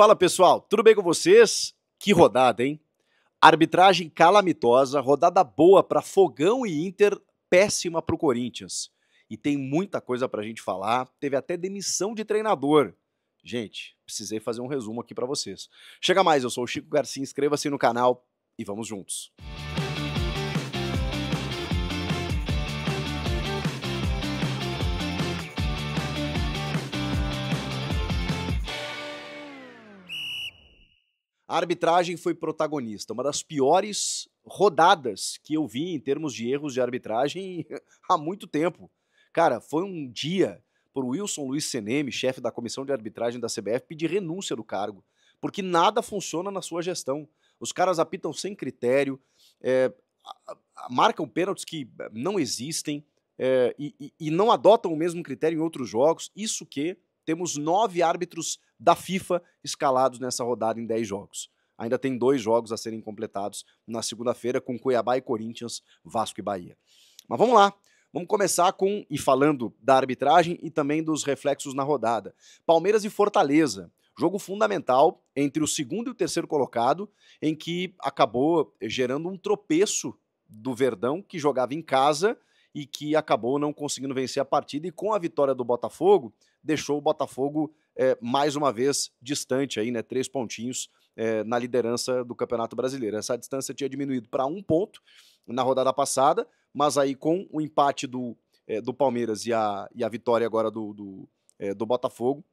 Fala pessoal, tudo bem com vocês? Que rodada, hein? Arbitragem calamitosa, rodada boa para Fogão e Inter, péssima para o Corinthians. E tem muita coisa para a gente falar. Teve até demissão de treinador. Gente, precisei fazer um resumo aqui para vocês. Chega mais, eu sou o Chico Garcia, inscreva-se no canal e vamos juntos. A arbitragem foi protagonista, uma das piores rodadas que eu vi em termos de erros de arbitragem há muito tempo. Cara, foi um dia por Wilson Luiz Seneme, chefe da comissão de arbitragem da CBF, pedir renúncia do cargo, porque nada funciona na sua gestão. Os caras apitam sem critério, é, marcam pênaltis que eh, não existem é, e, e não adotam o mesmo critério em outros jogos. Isso que temos nove árbitros da FIFA escalados nessa rodada em dez jogos. Ainda tem dois jogos a serem completados na segunda-feira com Cuiabá e Corinthians, Vasco e Bahia. Mas vamos lá. Vamos começar com, e falando da arbitragem e também dos reflexos na rodada. Palmeiras e Fortaleza. Jogo fundamental entre o segundo e o terceiro colocado, em que acabou eh, gerando um tropeço do Verdão, que jogava em casa e que acabou não conseguindo vencer a partida. E com a vitória do Botafogo, deixou o Botafogo é, mais uma vez distante aí, né? Três pontinhos é, na liderança do Campeonato Brasileiro. Essa distância tinha diminuído para um ponto na rodada passada, mas aí com o empate do, é, do Palmeiras e a, e a vitória agora do, do, é, do Botafogo,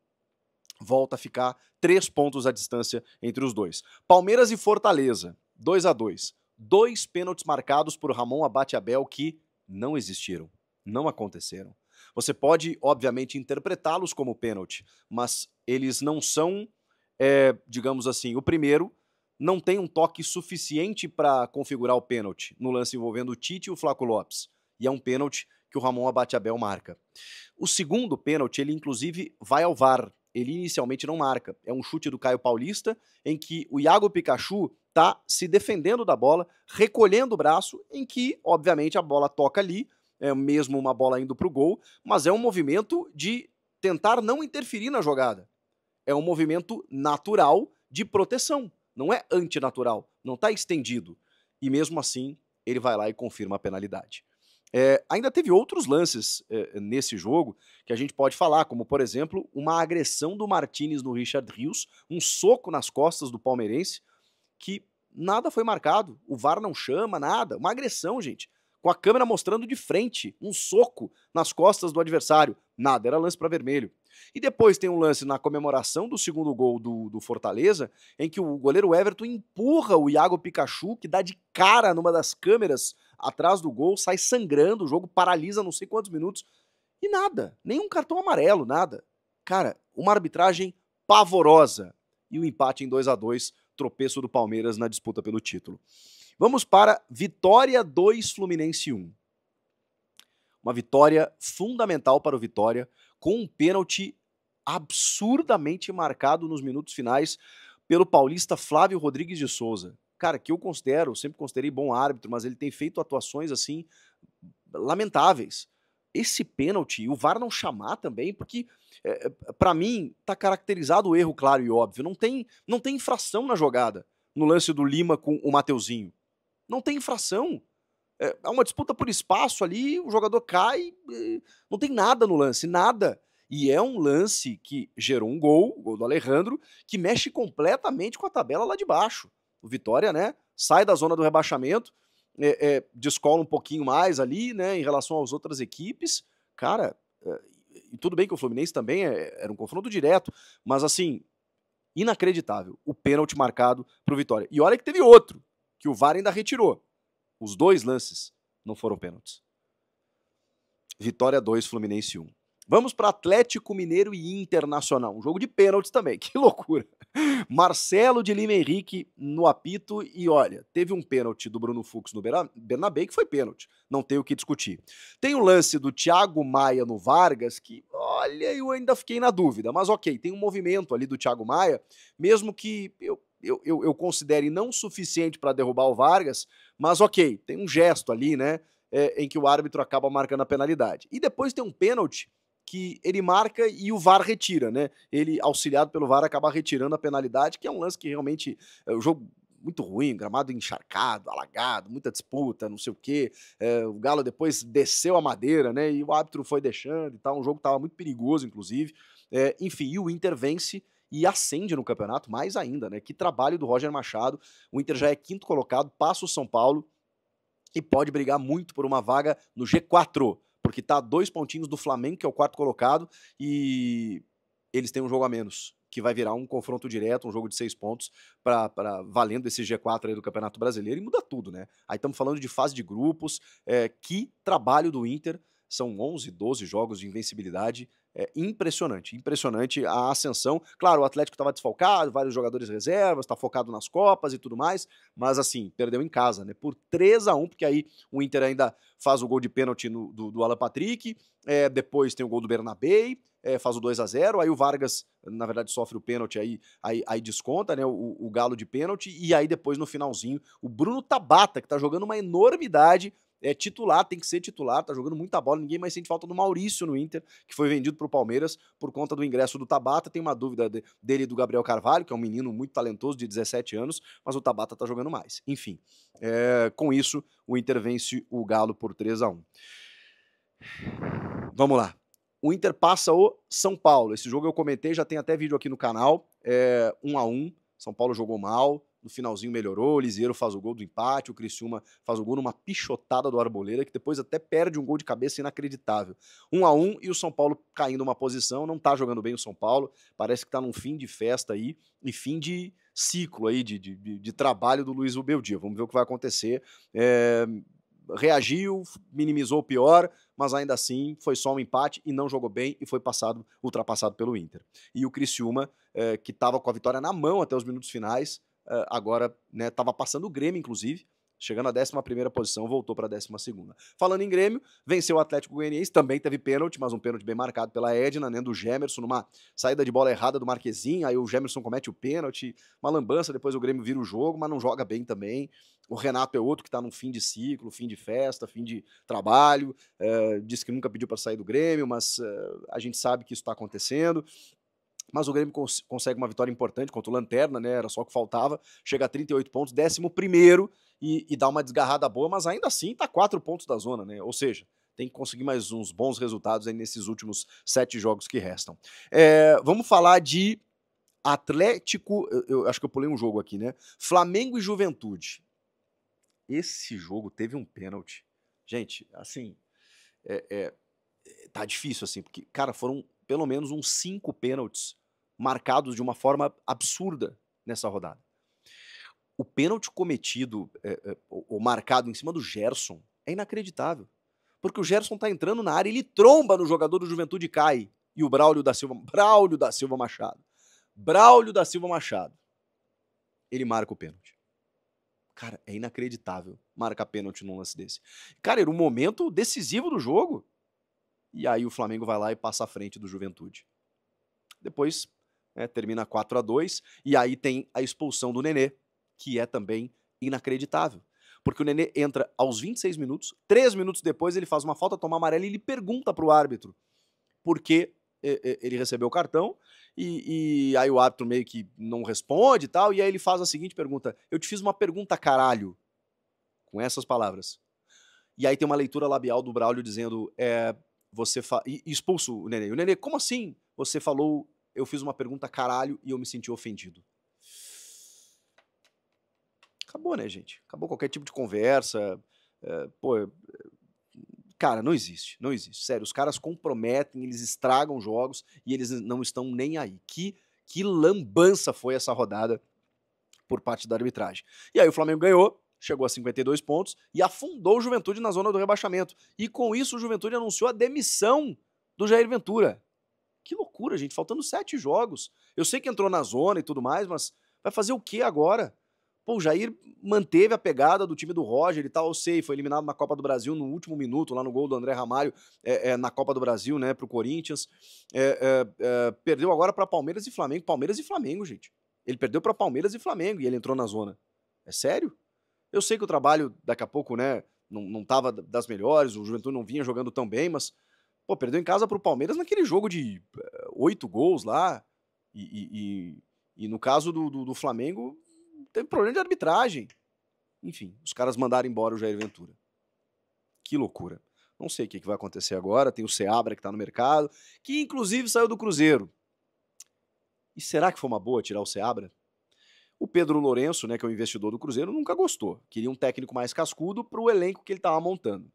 volta a ficar três pontos a distância entre os dois. Palmeiras e Fortaleza, 2 a 2 Dois pênaltis marcados por Ramon Abate Abel que não existiram, não aconteceram. Você pode, obviamente, interpretá-los como pênalti, mas eles não são, é, digamos assim, o primeiro não tem um toque suficiente para configurar o pênalti no lance envolvendo o Tite e o Flaco Lopes. E é um pênalti que o Ramon Abateabel marca. O segundo pênalti, ele inclusive vai ao VAR. Ele inicialmente não marca. É um chute do Caio Paulista em que o Iago Pikachu está se defendendo da bola, recolhendo o braço, em que, obviamente, a bola toca ali, é mesmo uma bola indo para o gol, mas é um movimento de tentar não interferir na jogada. É um movimento natural de proteção, não é antinatural, não está estendido. E mesmo assim, ele vai lá e confirma a penalidade. É, ainda teve outros lances é, nesse jogo que a gente pode falar, como por exemplo, uma agressão do Martinez no Richard Rios, um soco nas costas do palmeirense, que nada foi marcado, o VAR não chama, nada. Uma agressão, gente com a câmera mostrando de frente um soco nas costas do adversário. Nada, era lance para vermelho. E depois tem um lance na comemoração do segundo gol do, do, Fortaleza, em que o goleiro Everton empurra o Iago Pikachu, que dá de cara numa das câmeras atrás do gol, sai sangrando, o jogo paralisa não sei quantos minutos. E nada, nenhum cartão amarelo, nada. Cara, uma arbitragem pavorosa. E o empate em 2 a 2 tropeço do Palmeiras na disputa pelo título. Vamos para Vitória 2, Fluminense 1. Uma vitória fundamental para o Vitória, com um pênalti absurdamente marcado nos minutos finais pelo paulista Flávio Rodrigues de Souza. Cara, que eu considero, sempre considerei bom árbitro, mas ele tem feito atuações assim lamentáveis. Esse pênalti, o VAR não chamar também, porque é, é para mim tá caracterizado o erro claro e óbvio. Não tem, não tem infração na jogada no lance do Lima com o Mateuzinho. Não tem infração. É uma disputa por espaço ali, o jogador cai, não tem nada no lance, nada. E é um lance que gerou um gol, o gol do Alejandro, que mexe completamente com a tabela lá de baixo. O Vitória, né, sai da zona do rebaixamento, é, é, descola um pouquinho mais ali, né, em relação às outras equipes. Cara, é, tudo bem que o Fluminense também é, era um confronto direto, mas assim, inacreditável. O pênalti marcado pro Vitória. E olha que teve outro que o VAR ainda retirou. Os dois lances não foram pênaltis. Vitória 2, Fluminense 1. Um. Vamos para Atlético Mineiro e Internacional. Um jogo de pênaltis também, que loucura. Marcelo de Lima Henrique no apito e olha, teve um pênalti do Bruno Fux no Bernabé que foi pênalti, não tem o que discutir. Tem o lance do Thiago Maia no Vargas que, olha, eu ainda fiquei na dúvida, mas ok, tem um movimento ali do Thiago Maia, mesmo que eu eu, eu, eu considere não suficiente para derrubar o Vargas, mas ok, tem um gesto ali, né? É, em que o árbitro acaba marcando a penalidade. E depois tem um pênalti que ele marca e o VAR retira, né? Ele, auxiliado pelo VAR, acaba retirando a penalidade, que é um lance que realmente é um jogo muito ruim, gramado encharcado, alagado, muita disputa, não sei o quê. É, o Galo depois desceu a madeira, né? E o árbitro foi deixando e tal. Um jogo que estava muito perigoso, inclusive. É, enfim, e o Inter vence e acende no campeonato mais ainda, né? Que trabalho do Roger Machado. O Inter já é quinto colocado, passa o São Paulo e pode brigar muito por uma vaga no G4, porque tá a dois pontinhos do Flamengo, que é o quarto colocado, e eles têm um jogo a menos, que vai virar um confronto direto, um jogo de seis pontos, para valendo esse G4 aí do Campeonato Brasileiro e muda tudo, né? Aí estamos falando de fase de grupos, é, que trabalho do Inter. São 11, 12 jogos de invencibilidade é impressionante, impressionante a ascensão. Claro, o Atlético estava desfalcado, vários jogadores reservas, está focado nas Copas e tudo mais, mas assim, perdeu em casa, né? Por 3 a 1 porque aí o Inter ainda faz o gol de pênalti no, do, do Alan Patrick, é, depois tem o gol do Bernabeu, é, faz o 2 a 0 aí o Vargas, na verdade, sofre o pênalti, aí, aí, aí desconta né, o, o galo de pênalti, e aí depois no finalzinho, o Bruno Tabata, que está jogando uma enormidade, é titular, tem que ser titular, tá jogando muita bola, ninguém mais sente falta do Maurício no Inter, que foi vendido pro Palmeiras por conta do ingresso do Tabata. Tem uma dúvida de, dele do Gabriel Carvalho, que é um menino muito talentoso de 17 anos, mas o Tabata tá jogando mais. Enfim, é, com isso, o Inter vence o Galo por 3 a 1 Vamos lá. O Inter passa o São Paulo. Esse jogo eu comentei, já tem até vídeo aqui no canal. É, 1 a 1 São Paulo jogou mal, no finalzinho melhorou, o Lisieiro faz o gol do empate, o Criciúma faz o gol numa pichotada do Arboleda, que depois até perde um gol de cabeça inacreditável. Um a um e o São Paulo caindo uma posição, não tá jogando bem o São Paulo, parece que tá num fim de festa aí, e fim de ciclo aí, de, de, de trabalho do Luiz Ubeldia. Vamos ver o que vai acontecer. É, reagiu, minimizou o pior, mas ainda assim foi só um empate e não jogou bem e foi passado, ultrapassado pelo Inter. E o Criciúma, é, que estava com a vitória na mão até os minutos finais, Uh, agora, né, tava passando o Grêmio, inclusive, chegando à 11 posição, voltou para a 12 Falando em Grêmio, venceu o Atlético Goianiense, também teve pênalti, mas um pênalti bem marcado pela Edna, né, do Gemerson, numa saída de bola errada do Marquezinho, aí o Gemerson comete o pênalti, uma lambança, depois o Grêmio vira o jogo, mas não joga bem também. O Renato é outro que está num fim de ciclo, fim de festa, fim de trabalho, uh, eh, disse que nunca pediu para sair do Grêmio, mas uh, a gente sabe que isso está acontecendo mas o Grêmio cons consegue uma vitória importante contra o Lanterna, né? Era só o que faltava. Chega a 38 pontos, décimo primeiro e, e dá uma desgarrada boa, mas ainda assim está quatro pontos da zona, né? Ou seja, tem que conseguir mais uns bons resultados aí nesses últimos sete jogos que restam. É, vamos falar de Atlético. Eu, eu, acho que eu pulei um jogo aqui, né? Flamengo e Juventude. Esse jogo teve um pênalti. Gente, assim. É, é, tá difícil, assim, porque, cara, foram pelo menos uns cinco pênaltis marcados de uma forma absurda nessa rodada. O pênalti cometido é, é, ou marcado em cima do Gerson é inacreditável. Porque o Gerson está entrando na área, ele tromba no jogador do Juventude cai. E o Braulio da Silva, Braulio da Silva Machado. Braulio da Silva Machado. Ele marca o pênalti. Cara, é inacreditável marcar pênalti num lance desse. Cara, era um momento decisivo do jogo. E aí o Flamengo vai lá e passa à frente do Juventude. Depois né, termina 4 a 2 e aí tem a expulsão do Nenê, que é também inacreditável. Porque o Nenê entra aos 26 minutos, três minutos depois ele faz uma falta, toma amarelo e ele pergunta para o árbitro por que eh, eh, ele recebeu o cartão e, e, aí o árbitro meio que não responde e tal, e aí ele faz a seguinte pergunta: Eu te fiz uma pergunta, caralho, com essas palavras. E aí tem uma leitura labial do Braulio dizendo: é, você fa... e expulso o Nenê. O Nenê, como assim? Você falou, eu fiz uma pergunta caralho e eu me senti ofendido. Acabou, né, gente? Acabou qualquer tipo de conversa. É, pô, eh, cara, não existe, não existe. Sério, os caras comprometem, eles estragam jogos e eles não estão nem aí. Que, que lambança foi essa rodada por parte da arbitragem. E aí o Flamengo ganhou, chegou a 52 pontos e afundou o Juventude na zona do rebaixamento. E com isso, o Juventude anunciou a demissão do Jair Ventura. Que loucura, gente, faltando sete jogos. Eu sei que entrou na zona e tudo mais, mas vai fazer o que agora? Pô, o Jair manteve a pegada do time do Roger e tal, eu sei, foi eliminado na Copa do Brasil no último minuto, lá no gol do André Ramalho, é, é, na Copa do Brasil, né, pro Corinthians. É, é, é perdeu agora para Palmeiras e Flamengo. Palmeiras e Flamengo, gente. Ele perdeu para Palmeiras e Flamengo e ele entrou na zona. É sério? Eu sei que o trabalho, daqui a pouco, né, não, não tava das melhores, o Juventude não vinha jogando tão bem, mas, pô, perdeu em casa pro Palmeiras naquele jogo de eh, oito gols lá. E, e, e, e no caso do, do, do Flamengo, teve problema de arbitragem. Enfim, os caras mandaram embora o Jair Ventura. Que loucura. Não sei o que vai acontecer agora. Tem o Seabra que está no mercado, que inclusive saiu do Cruzeiro. E será que foi uma boa tirar o Seabra? O Pedro Lourenço, né, que é o investidor do Cruzeiro, nunca gostou. Queria um técnico mais cascudo para o elenco que ele estava montando.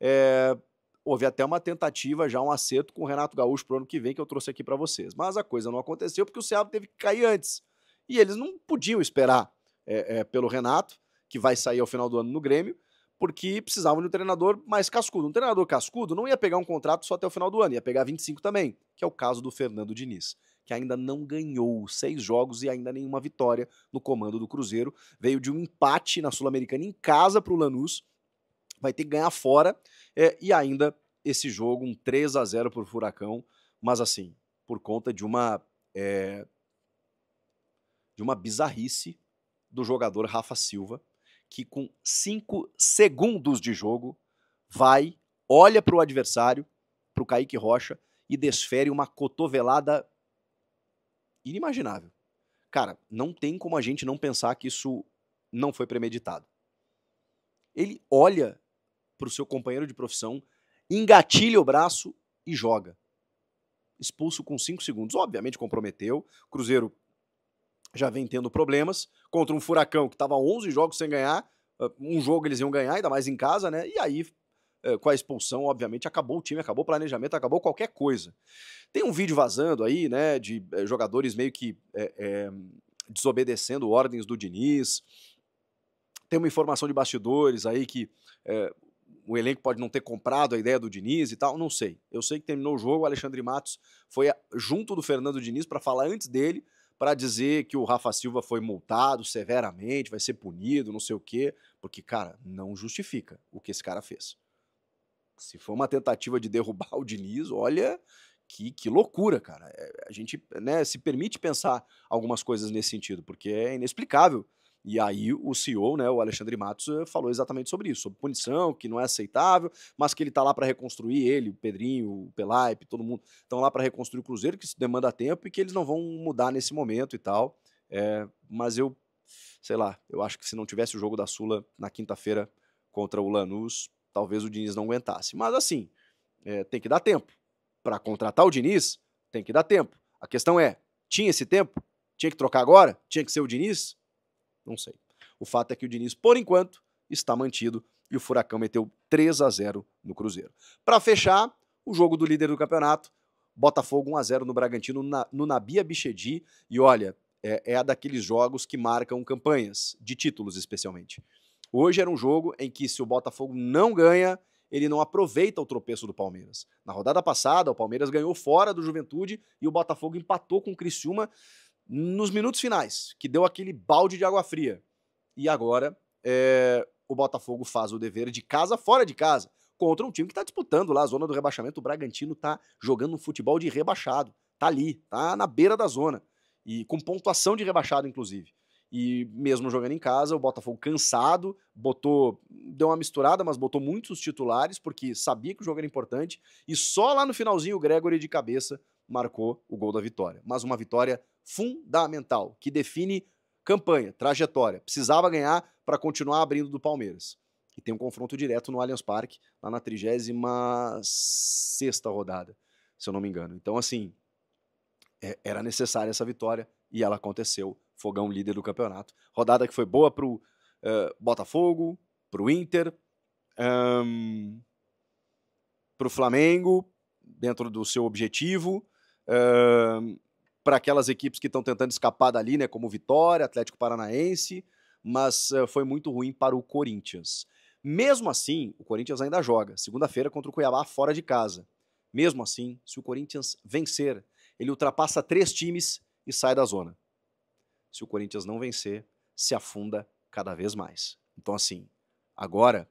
É, houve até uma tentativa, já um acerto com o Renato Gaúcho para o ano que vem, que eu trouxe aqui para vocês. Mas a coisa não aconteceu porque o Ceará teve que cair antes. E eles não podiam esperar é, é, pelo Renato, que vai sair ao final do ano no Grêmio, porque precisavam de um treinador mais cascudo. Um treinador cascudo não ia pegar um contrato só até o final do ano, ia pegar 25 também, que é o caso do Fernando Diniz que ainda não ganhou seis jogos e ainda nenhuma vitória no comando do Cruzeiro. Veio de um empate na Sul-Americana em casa para o Lanús, vai ter que ganhar fora é, e ainda esse jogo, um 3 a 0 para o Furacão, mas assim, por conta de uma. É, de uma bizarrice do jogador Rafa Silva, que com cinco segundos de jogo vai, olha para o adversário, para o Kaique Rocha, e desfere uma cotovelada inimaginável. Cara, não tem como a gente não pensar que isso não foi premeditado. Ele olha para o seu companheiro de profissão, engatilha o braço e joga. Expulso com cinco segundos. Obviamente comprometeu. Cruzeiro já vem tendo problemas contra um Furacão que estava 11 jogos sem ganhar. Ah, um jogo eles iam ganhar, ainda mais em casa, né? E aí eh, com a expulsão, obviamente, acabou o time, acabou o planejamento, acabou qualquer coisa. Tem um vídeo vazando aí, né, de eh, jogadores meio que é, é, desobedecendo ordens do Diniz. Tem uma informação de bastidores aí que é, o elenco pode não ter comprado a ideia do Diniz e tal, não sei. Eu sei que terminou o jogo, o Alexandre Matos foi junto do Fernando Diniz para falar antes dele, para dizer que o Rafa Silva foi multado severamente, vai ser punido, não sei o quê, porque, cara, não justifica o que esse cara fez se for uma tentativa de derrubar o Diniz, olha que, que loucura, cara. É, a gente né, se permite pensar algumas coisas nesse sentido, porque é inexplicável. E aí o CEO, né, o Alexandre Matos, eh, falou exatamente sobre isso, sobre punição, que não é aceitável, mas que ele está lá para reconstruir ele, o Pedrinho, o Pelaipe, todo mundo estão lá para reconstruir o Cruzeiro, que isso demanda tempo e que eles não vão mudar nesse momento e tal. É, mas eu, sei lá, eu acho que se não tivesse o jogo da Sula na quinta-feira contra o Lanús, talvez o Diniz não aguentasse. Mas assim, é, tem que dar tempo. Para contratar o Diniz, tem que dar tempo. A questão é, tinha esse tempo? Tinha que trocar agora? Tinha que ser o Diniz? Não sei. O fato é que o Diniz, por enquanto, está mantido e o Furacão meteu 3 a 0 no Cruzeiro. Para fechar, o jogo do líder do campeonato, Botafogo 1 a 0 no Bragantino no Nabia Bichedi e olha, é, é daqueles jogos que marcam campanhas de títulos especialmente. Hoje era um jogo em que, se o Botafogo não ganha, ele não aproveita o tropeço do Palmeiras. Na rodada passada, o Palmeiras ganhou fora do Juventude e o Botafogo empatou com o Criciúma nos minutos finais, que deu aquele balde de água fria. E agora é, o Botafogo faz o dever de casa fora de casa, contra um time que está disputando lá a zona do rebaixamento. O Bragantino está jogando um futebol de rebaixado. Tá ali, tá na beira da zona. E com pontuação de rebaixado, inclusive. E mesmo jogando em casa, o Botafogo cansado, botou, deu uma misturada, mas botou muitos titulares, porque sabia que o jogo era importante. E só lá no finalzinho o Gregory de cabeça marcou o gol da vitória. Mas uma vitória fundamental, que define campanha, trajetória. Precisava ganhar para continuar abrindo do Palmeiras. E tem um confronto direto no Allianz Parque, lá na 36 rodada, se eu não me engano. Então, assim, é, era necessária essa vitória e ela aconteceu Fogão líder do campeonato. Rodada que foi boa para o uh, eh, Botafogo, para o Inter, um, para o Flamengo, dentro do seu objetivo, um, para aquelas equipes que estão tentando escapar dali, né, como Vitória, Atlético Paranaense, mas uh, foi muito ruim para o Corinthians. Mesmo assim, o Corinthians ainda joga, segunda-feira contra o Cuiabá fora de casa. Mesmo assim, se o Corinthians vencer, ele ultrapassa três times e sai da zona se o Corinthians não vencer, se afunda cada vez mais. Então, assim, agora,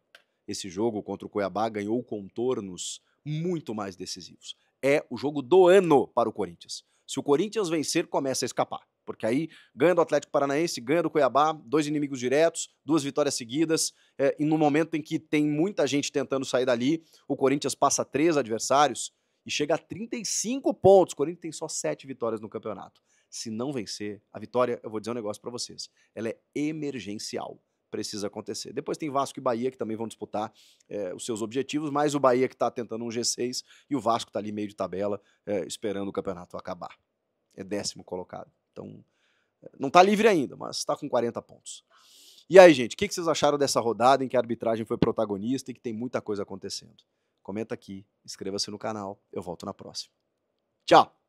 esse jogo contra o Cuiabá ganhou contornos muito mais decisivos. É o jogo do ano para o Corinthians. Se o Corinthians vencer, começa a escapar. Porque aí ganha do Atlético Paranaense, ganha do Cuiabá, dois inimigos diretos, duas vitórias seguidas. É, e no momento em que tem muita gente tentando sair dali, o Corinthians passa três adversários e chega a 35 pontos. O Corinthians tem só 7 vitórias no campeonato. Se não vencer, a vitória, eu vou dizer um negócio para vocês, ela é emergencial. Precisa acontecer. Depois tem Vasco e Bahia que também vão disputar é, os seus objetivos, mas o Bahia que está tentando um G6 e o Vasco está ali meio de tabela é, esperando o campeonato acabar. É décimo colocado. Então, eh, não está livre ainda, mas está com 40 pontos. E aí, gente, o que, que vocês acharam dessa rodada em que a arbitragem foi protagonista e que tem muita coisa acontecendo? comenta aqui, inscreva-se no canal. Eu volto na próxima. Tchau!